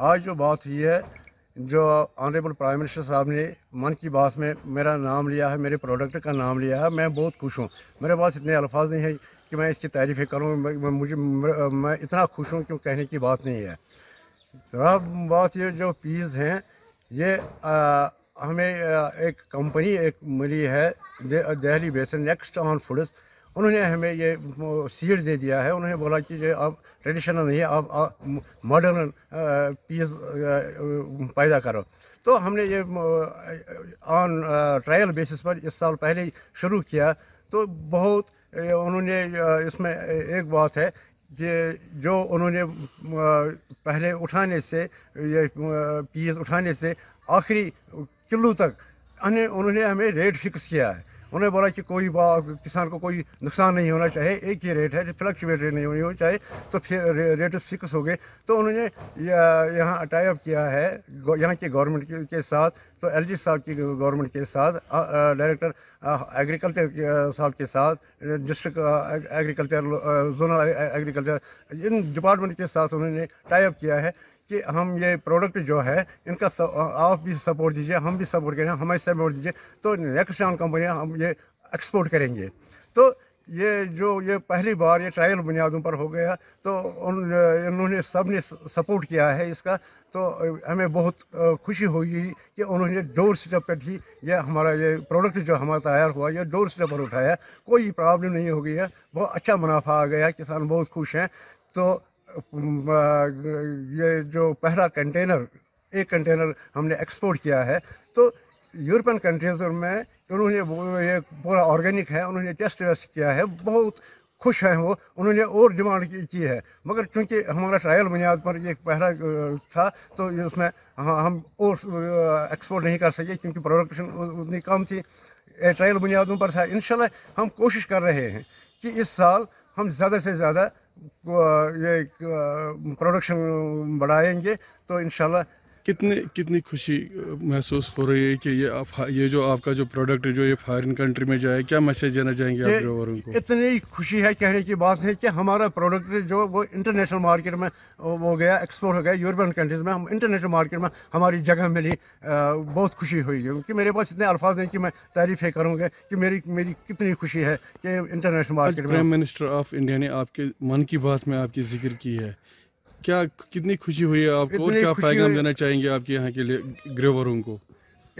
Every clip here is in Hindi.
आज जो बात हुई है जो ऑनरेबल प्राइम मिनिस्टर साहब ने मन की बात में मेरा नाम लिया है मेरे प्रोडक्ट का नाम लिया है मैं बहुत खुश हूँ मेरे पास इतने अल्फाज नहीं है कि मैं इसकी तारीफ़ें करूँ मुझे मैं इतना खुश हूँ क्यों कहने की बात नहीं है रहा बात ये जो पीज़ हैं ये आ, हमें एक कंपनी एक मिली है दे, दहली बेसन नेक्स्ट ऑन फूड्स उन्होंने हमें ये सीट दे दिया है उन्होंने बोला कि ये आप ट्रेडिशनल नहीं है आप मॉडर्न पीस पैदा करो तो हमने ये ऑन ट्रायल बेसिस पर इस साल पहले शुरू किया तो बहुत उन्होंने इसमें एक बात है ये जो उन्होंने पहले उठाने से ये पीस उठाने से आखिरी किलो तक उन्होंने हमें रेट फिक्स किया है उन्होंने बोला कि कोई किसान को कोई नुकसान नहीं होना चाहिए एक ही रेट है फ्लक्चुएट रेट नहीं होनी हो चाहे तो फिर रेट फिक्स हो गए तो उन्होंने यहाँ टाइप किया है यहाँ के गवर्नमेंट के साथ तो एल साहब की गवर्नमेंट के साथ डायरेक्टर एग्रीकल्चर साहब के साथ district agriculture zonal agriculture in department के साथ उन्होंने टाइप किया है कि हम ये प्रोडक्ट जो है इनका आप भी सपोर्ट दीजिए हम भी सपोर्ट करें हमें सपोर्ट दीजिए तो नेक्स्ट टाउन कंपनियाँ हम ये एक्सपोर्ट करेंगे तो ये जो ये पहली बार ये ट्रायल बुनियादों पर हो गया तो उन इन्होंने सब ने सपोर्ट किया है इसका तो हमें बहुत खुशी होगी कि उन्होंने डोर स्टेप पर ही यह हमारा ये प्रोडक्ट जो हमारा तैयार हुआ यह डोर स्टेप पर उठाया कोई प्रॉब्लम नहीं हो गई है बहुत अच्छा मुनाफा आ गया किसान बहुत खुश हैं तो ये जो पहला कंटेनर एक कंटेनर हमने एक्सपोर्ट किया है तो यूरोपियन कंट्रीज में उन्होंने ये पूरा ऑर्गेनिक है उन्होंने टेस्ट वेस्ट किया है बहुत खुश हैं वो उन्होंने और डिमांड की है मगर चूंकि हमारा ट्रायल बुनियाद पर ये पहला था तो उसमें हम और एक्सपोर्ट नहीं कर सके क्योंकि प्रोडक्शन उतनी कम थी ट्रायल बुनियादों पर था इन हम कोशिश कर रहे हैं कि इस साल हम ज़्यादा से ज़्यादा ये प्रोडक्शन बढ़ाएंगे तो इन कितने कितनी खुशी महसूस हो रही है कि ये आप ये जो आपका जो प्रोडक्ट है जो ये फॉरेन कंट्री में जाए क्या मैसेज देना चाहेंगे आप को इतनी खुशी है कहने की बात है कि हमारा प्रोडक्ट जो वो इंटरनेशनल मार्केट में वो गया एक्सपोर्ट हो गया यूरोपियन कंट्रीज़ में हम इंटरनेशनल मार्केट में हमारी जगह मिली बहुत खुशी हुई क्योंकि मेरे पास इतने अल्फाज हैं कि मैं तारीफ़ें करूँगा कि मेरी मेरी कितनी खुशी है कि international market prime minister of India ने आपके मन की बात में आपकी जिक्र की है क्या कितनी खुशी हुई है आपको और क्या पैगाम देना चाहेंगे आपके यहाँ के लिए ग्रेवरों को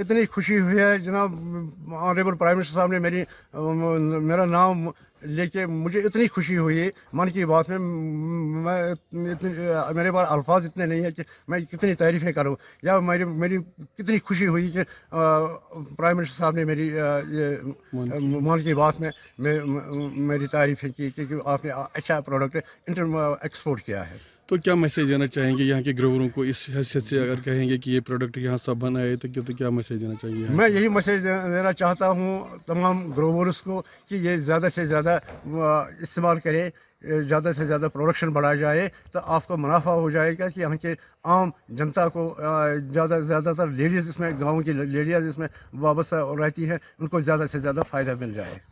इतनी खुशी हुई है जनाब ऑनरेबल प्राइम मिनिस्टर साहब ने मेरी मेरा नाम लेके मुझे इतनी खुशी हुई है मन की बात में मैं इतनी मेरे पास अल्फाज इतने नहीं है कि मैं कितनी तारीफ़ें करूं या मेरी मेरी कितनी खुशी हुई कि प्राइम मिनिस्टर साहब ने मेरी ये मन की बात में मे, मेरी तारीफ़ें की कि आपने अच्छा प्रोडक्ट इंटर एक्सपोर्ट किया है तो क्या मैसेज देना चाहेंगे यहाँ के ग्रोवरों को इस हैसियत से अगर कहेंगे कि ये प्रोडक्ट यहाँ सब बनाए तो क्या तो क्या मैसेज देना चाहिए मैं यही मैसेज देना चाहता हूँ तमाम ग्रोवर्स को कि ये ज़्यादा से ज़्यादा इस्तेमाल करें ज़्यादा से ज़्यादा प्रोडक्शन बढ़ाया जाए तो आपको मुनाफा हो जाएगा कि यहाँ के आम जनता को ज़्यादा ज़्यादातर लेडीज़ इसमें गाँव की लेडीज़ इसमें वाबस्ता रहती हैं उनको ज़्यादा से ज़्यादा फ़ायदा मिल जाए